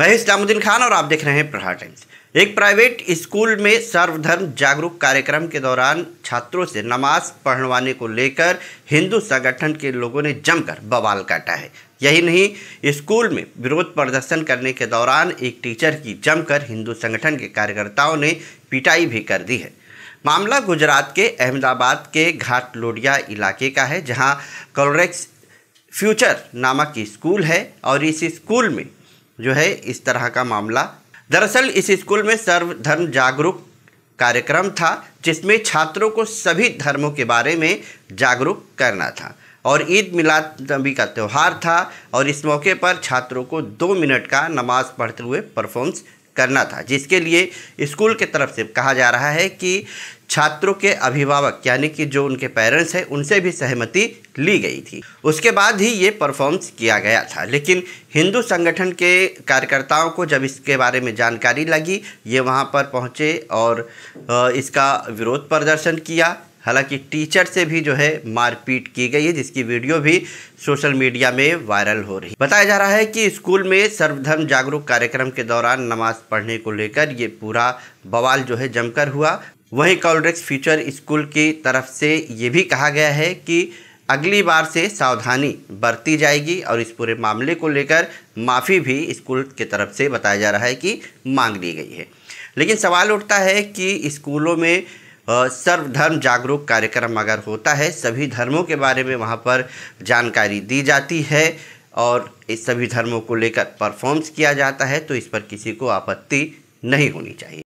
मैं इस्लामुद्दीन खान और आप देख रहे हैं प्रहार टाइम्स एक प्राइवेट स्कूल में सर्वधर्म जागरूक कार्यक्रम के दौरान छात्रों से नमाज पढ़वाने को लेकर हिंदू संगठन के लोगों ने जमकर बवाल काटा है यही नहीं स्कूल में विरोध प्रदर्शन करने के दौरान एक टीचर की जमकर हिंदू संगठन के कार्यकर्ताओं ने पिटाई भी कर दी है मामला गुजरात के अहमदाबाद के घाट लोडिया इलाके का है जहाँ कॉलोरेक्स फ्यूचर नामक स्कूल है और इस स्कूल में जो है इस तरह का मामला दरअसल इस स्कूल में सर्वधर्म जागरूक कार्यक्रम था जिसमें छात्रों को सभी धर्मों के बारे में जागरूक करना था और ईद मिलाद नबी का त्यौहार था और इस मौके पर छात्रों को दो मिनट का नमाज पढ़ते हुए परफॉर्मेंस करना था जिसके लिए स्कूल के तरफ से कहा जा रहा है कि छात्रों के अभिभावक यानी कि जो उनके पेरेंट्स हैं उनसे भी सहमति ली गई थी उसके बाद ही ये परफॉर्मेंस किया गया था लेकिन हिंदू संगठन के कार्यकर्ताओं को जब इसके बारे में जानकारी लगी ये वहाँ पर पहुँचे और इसका विरोध प्रदर्शन किया हालांकि टीचर से भी जो है मारपीट की गई है जिसकी वीडियो भी सोशल मीडिया में वायरल हो रही बताया जा रहा है कि स्कूल में सर्वधर्म जागरूक कार्यक्रम के दौरान नमाज पढ़ने को लेकर ये पूरा बवाल जो है जमकर हुआ वहीं कॉलरेक्स फ्यूचर स्कूल की तरफ से ये भी कहा गया है कि अगली बार से सावधानी बरती जाएगी और इस पूरे मामले को लेकर माफ़ी भी स्कूल के तरफ से बताया जा रहा है कि मांग ली गई है लेकिन सवाल उठता है कि स्कूलों में सर्वधर्म जागरूक कार्यक्रम अगर होता है सभी धर्मों के बारे में वहाँ पर जानकारी दी जाती है और इस सभी धर्मों को लेकर परफॉर्म्स किया जाता है तो इस पर किसी को आपत्ति नहीं होनी चाहिए